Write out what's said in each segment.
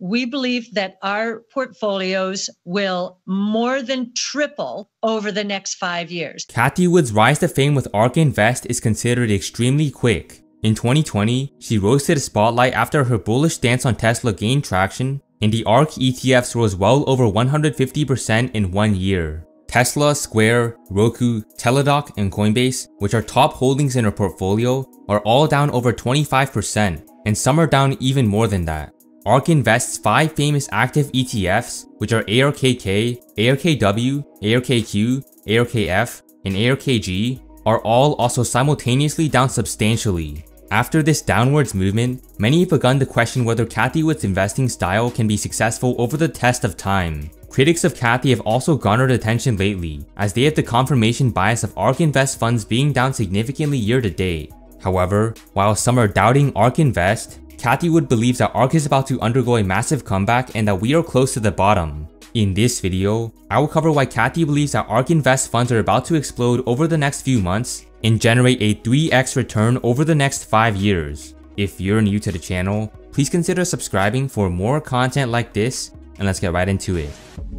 we believe that our portfolios will more than triple over the next five years. Kathy Wood's rise to fame with ARK Invest is considered extremely quick. In 2020, she rose to the spotlight after her bullish stance on Tesla gained traction, and the ARK ETFs rose well over 150% in one year. Tesla, Square, Roku, Teladoc, and Coinbase, which are top holdings in her portfolio, are all down over 25%, and some are down even more than that. ARK invests 5 famous active ETFs, which are ARKK, ARKW, ARKQ, ARKF, and ARKG, are all also simultaneously down substantially. After this downwards movement, many have begun to question whether Kathy Wood's investing style can be successful over the test of time. Critics of Kathy have also garnered attention lately, as they have the confirmation bias of ARK Invest funds being down significantly year to date. However, while some are doubting ARK Invest, Kathy Wood believes that ARK is about to undergo a massive comeback and that we are close to the bottom. In this video, I will cover why Kathy believes that ARK Invest funds are about to explode over the next few months and generate a 3x return over the next 5 years. If you're new to the channel, please consider subscribing for more content like this and let's get right into it.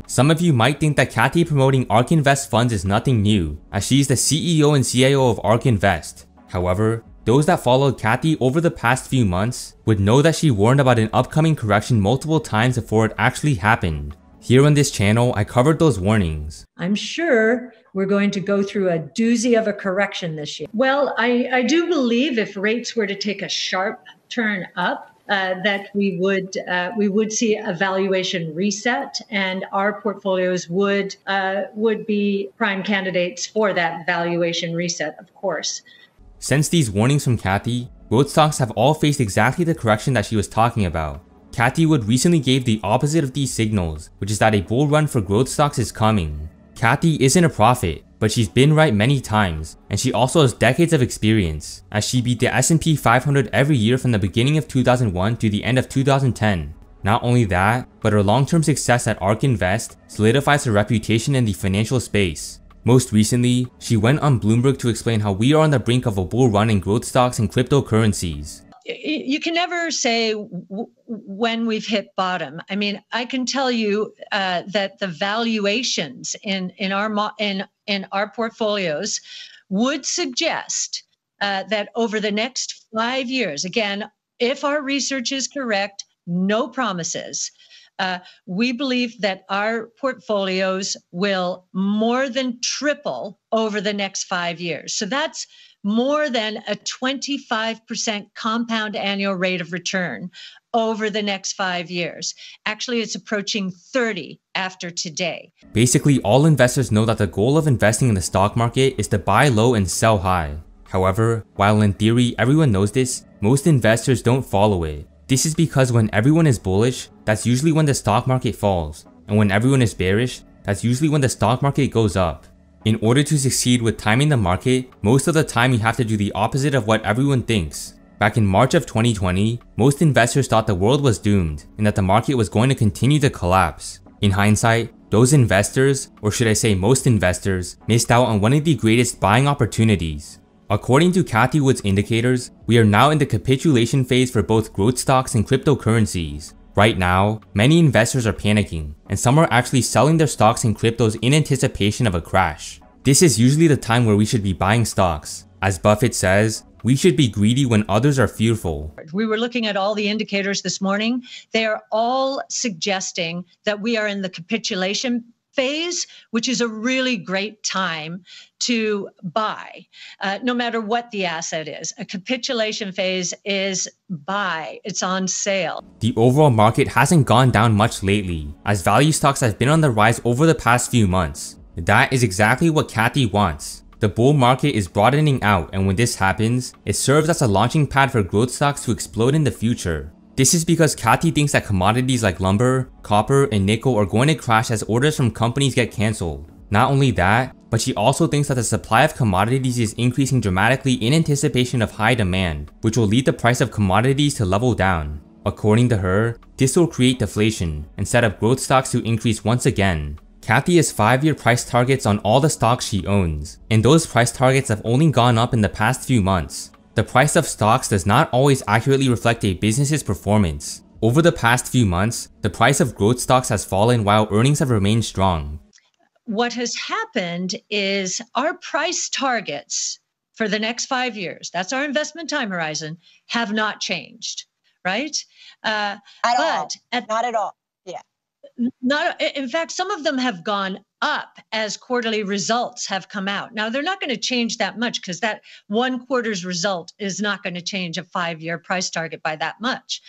Some of you might think that Kathy promoting ARK Invest funds is nothing new, as she is the CEO and CIO of ARK Invest. However, those that followed Kathy over the past few months would know that she warned about an upcoming correction multiple times before it actually happened. Here on this channel, I covered those warnings. I'm sure we're going to go through a doozy of a correction this year. Well, I, I do believe if rates were to take a sharp turn up, uh, that we would uh, we would see a valuation reset, and our portfolios would uh, would be prime candidates for that valuation reset, of course. Since these warnings from Kathy, growth stocks have all faced exactly the correction that she was talking about. Kathy Wood recently gave the opposite of these signals, which is that a bull run for growth stocks is coming. Kathy isn't a prophet, but she's been right many times, and she also has decades of experience, as she beat the S&P 500 every year from the beginning of 2001 to the end of 2010. Not only that, but her long-term success at ARK Invest solidifies her reputation in the financial space, most recently, she went on Bloomberg to explain how we are on the brink of a bull run in growth stocks and cryptocurrencies. You can never say w- when we've hit bottom. I mean, I can tell you uh, that the valuations in in our mo- in in our portfolios would suggest uh, that over the next five years, again, if our research is correct, no promises. Uh, we believe that our portfolios will more than triple over the next five years. So that's more than a 25% compound annual rate of return over the next five years. Actually, it's approaching 30 after today. Basically, all investors know that the goal of investing in the stock market is to buy low and sell high. However, while in theory everyone knows this, most investors don't follow it. This is because when everyone is bullish, that's usually when the stock market falls, and when everyone is bearish, that's usually when the stock market goes up. In order to succeed with timing the market, most of the time you have to do the opposite of what everyone thinks. Back in March of 2020, most investors thought the world was doomed and that the market was going to continue to collapse. In hindsight, those investors, or should I say most investors, missed out on one of the greatest buying opportunities. According to Kathy Wood's indicators, we are now in the capitulation phase for both growth stocks and cryptocurrencies. Right now, many investors are panicking, and some are actually selling their stocks and cryptos in anticipation of a crash. This is usually the time where we should be buying stocks. As Buffett says, we should be greedy when others are fearful. We were looking at all the indicators this morning. They are all suggesting that we are in the capitulation phase, which is a really great time to buy, uh, no matter what the asset is. A capitulation phase is buy, it's on sale. The overall market hasn't gone down much lately, as value stocks have been on the rise over the past few months. That is exactly what Kathy wants. The bull market is broadening out and when this happens, it serves as a launching pad for growth stocks to explode in the future. This is because Kathy thinks that commodities like lumber, copper, and nickel are going to crash as orders from companies get cancelled. Not only that, but she also thinks that the supply of commodities is increasing dramatically in anticipation of high demand, which will lead the price of commodities to level down. According to her, this will create deflation and set up growth stocks to increase once again. Kathy has 5-year price targets on all the stocks she owns, and those price targets have only gone up in the past few months, the price of stocks does not always accurately reflect a business's performance. Over the past few months, the price of growth stocks has fallen while earnings have remained strong. What has happened is our price targets for the next five years, that's our investment time horizon, have not changed, right? Uh, at but all. At, not at all. Not, in fact, some of them have gone up as quarterly results have come out. Now, they're not going to change that much because that one quarter's result is not going to change a five year price target by that much.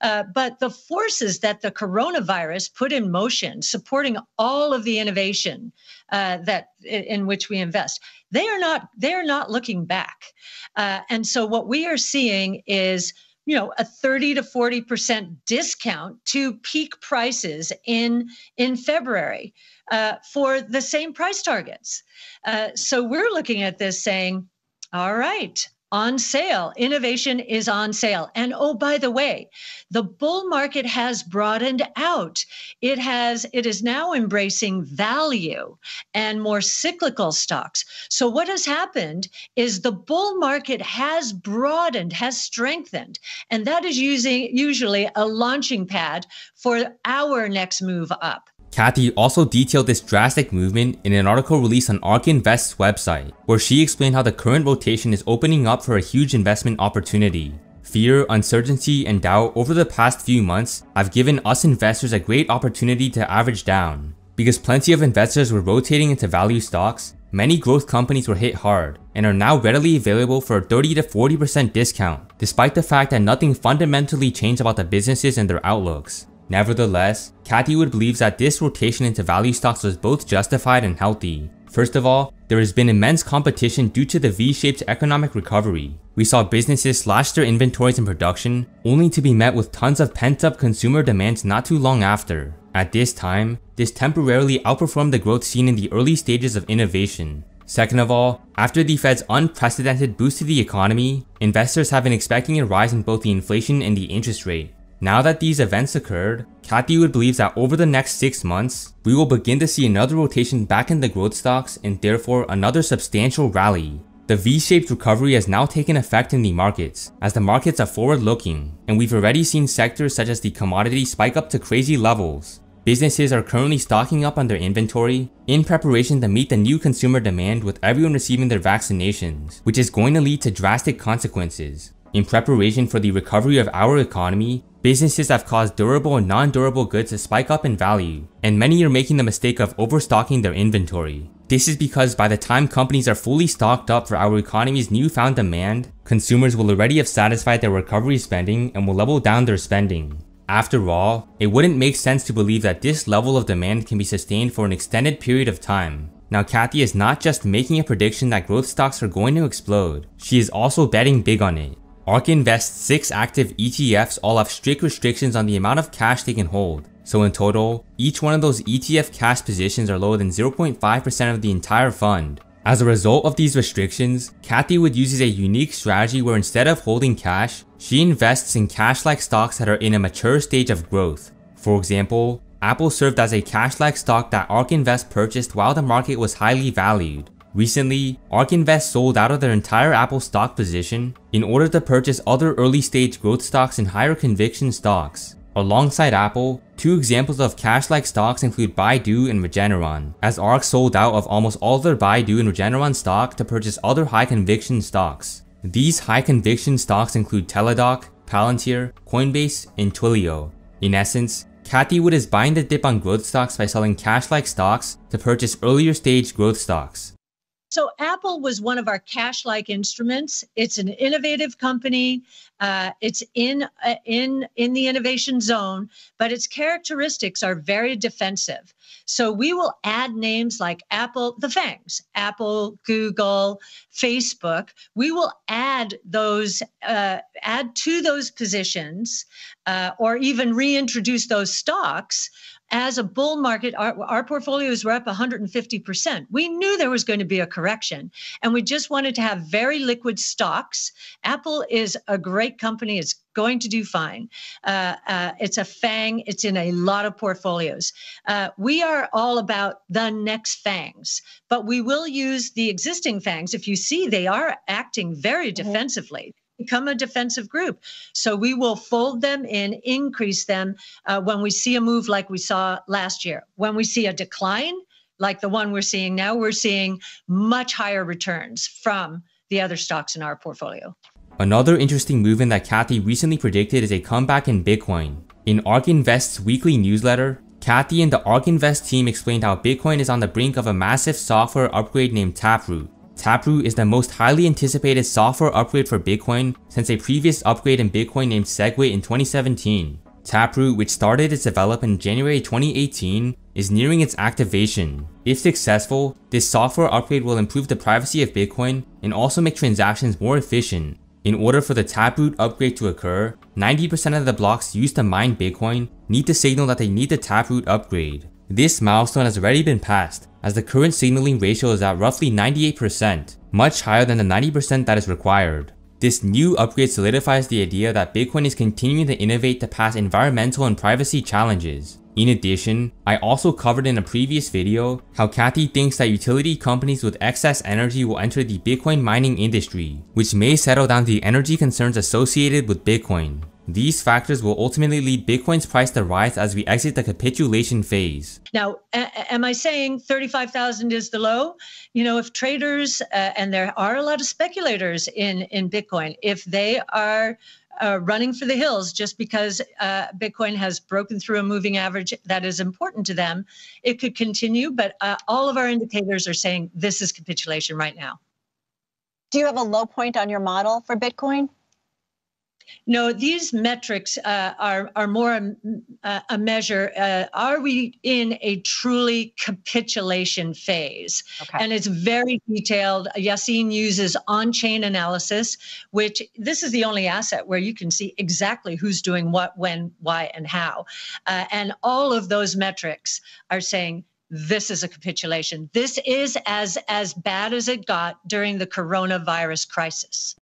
Uh, but the forces that the coronavirus put in motion, supporting all of the innovation uh, that in, which we invest, they are not they are not looking back. Uh, and so, what we are seeing is you know, a 30 to 40% discount to peak prices in, in February uh, for the same price targets. Uh, so we're looking at this saying, all right, on sale. Innovation is on sale. And oh, by the way, the bull market has broadened out. It has, it is now embracing value and more cyclical stocks. So what has happened is the bull market has broadened, has strengthened. And that is using usually a launching pad for our next move up. Kathy also detailed this drastic movement in an article released on ARK Invest's website, where she explained how the current rotation is opening up for a huge investment opportunity. Fear, uncertainty, and doubt over the past few months have given us investors a great opportunity to average down. Because plenty of investors were rotating into value stocks, many growth companies were hit hard and are now readily available for a 30 to 40% discount, despite the fact that nothing fundamentally changed about the businesses and their outlooks. Nevertheless, Wood believes that this rotation into value stocks was both justified and healthy. First of all, there has been immense competition due to the V-shaped economic recovery. We saw businesses slash their inventories and production, only to be met with tons of pent-up consumer demands not too long after. At this time, this temporarily outperformed the growth seen in the early stages of innovation. Second of all, after the Fed's unprecedented boost to the economy, investors have been expecting a rise in both the inflation and the interest rate. Now that these events occurred, would believes that over the next 6 months, we will begin to see another rotation back in the growth stocks and therefore another substantial rally. The V-shaped recovery has now taken effect in the markets, as the markets are forward-looking, and we've already seen sectors such as the commodity spike up to crazy levels. Businesses are currently stocking up on their inventory in preparation to meet the new consumer demand with everyone receiving their vaccinations, which is going to lead to drastic consequences. In preparation for the recovery of our economy, businesses have caused durable and non-durable goods to spike up in value, and many are making the mistake of overstocking their inventory. This is because by the time companies are fully stocked up for our economy's newfound demand, consumers will already have satisfied their recovery spending and will level down their spending. After all, it wouldn't make sense to believe that this level of demand can be sustained for an extended period of time. Now Kathy is not just making a prediction that growth stocks are going to explode, she is also betting big on it. ARK Invest's 6 active ETFs all have strict restrictions on the amount of cash they can hold. So in total, each one of those ETF cash positions are lower than 0.5% of the entire fund. As a result of these restrictions, Kathy Wood uses a unique strategy where instead of holding cash, she invests in cash-like stocks that are in a mature stage of growth. For example, Apple served as a cash-like stock that ARK Invest purchased while the market was highly valued. Recently, ARK Invest sold out of their entire Apple stock position in order to purchase other early-stage growth stocks and higher conviction stocks. Alongside Apple, two examples of cash-like stocks include Baidu and Regeneron, as ARK sold out of almost all their Baidu and Regeneron stock to purchase other high-conviction stocks. These high-conviction stocks include Teladoc, Palantir, Coinbase, and Twilio. In essence, Kathy Wood is buying the dip on growth stocks by selling cash-like stocks to purchase earlier stage growth stocks. So Apple was one of our cash-like instruments. It's an innovative company. Uh, it's in uh, in in the innovation zone, but its characteristics are very defensive. So we will add names like Apple, the Fangs, Apple, Google, Facebook. We will add those uh, add to those positions, uh, or even reintroduce those stocks as a bull market, our, our, portfolios were up 150%. We knew there was going to be a correction. And we just wanted to have very liquid stocks. Apple is a great company. It's going to do fine. Uh, uh, it's a fang. It's in a lot of portfolios. Uh, we are all about the next fangs, but we will use the existing fangs. If you see, they are acting very mm-hmm. defensively. Become a defensive group. So we will fold them in, increase them uh, when we see a move like we saw last year. When we see a decline, like the one we're seeing now, we're seeing much higher returns from the other stocks in our portfolio. Another interesting movement that Kathy recently predicted is a comeback in Bitcoin. In ARK Invest's weekly newsletter, Kathy and the ARK Invest team explained how Bitcoin is on the brink of a massive software upgrade named Taproot. Taproot is the most highly anticipated software upgrade for Bitcoin since a previous upgrade in Bitcoin named Segwit in 2017. Taproot, which started its development in January 2018, is nearing its activation. If successful, this software upgrade will improve the privacy of Bitcoin and also make transactions more efficient. In order for the Taproot upgrade to occur, 90% of the blocks used to mine Bitcoin need to signal that they need the Taproot upgrade. This milestone has already been passed, as the current signaling ratio is at roughly 98%, much higher than the 90% that is required. This new upgrade solidifies the idea that Bitcoin is continuing to innovate to pass environmental and privacy challenges. In addition, I also covered in a previous video how Kathy thinks that utility companies with excess energy will enter the Bitcoin mining industry, which may settle down the energy concerns associated with Bitcoin. These factors will ultimately lead Bitcoin's price to rise as we exit the capitulation phase. Now, a- am I saying 35,000 is the low? You know, if traders, uh, and there are a lot of speculators in, in Bitcoin, if they are uh, running for the hills just because uh, Bitcoin has broken through a moving average that is important to them. It could continue, but uh, all of our indicators are saying this is capitulation right now. Do you have a low point on your model for Bitcoin? No, these metrics uh, are, are more a, uh, a measure. Uh, are we in a truly capitulation phase? Okay. And it's very detailed. Yassine uses on chain analysis, which this is the only asset where you can see exactly who's doing what, when, why, and how. Uh, and all of those metrics are saying, this is a capitulation. This is as, as bad as it got during the coronavirus crisis.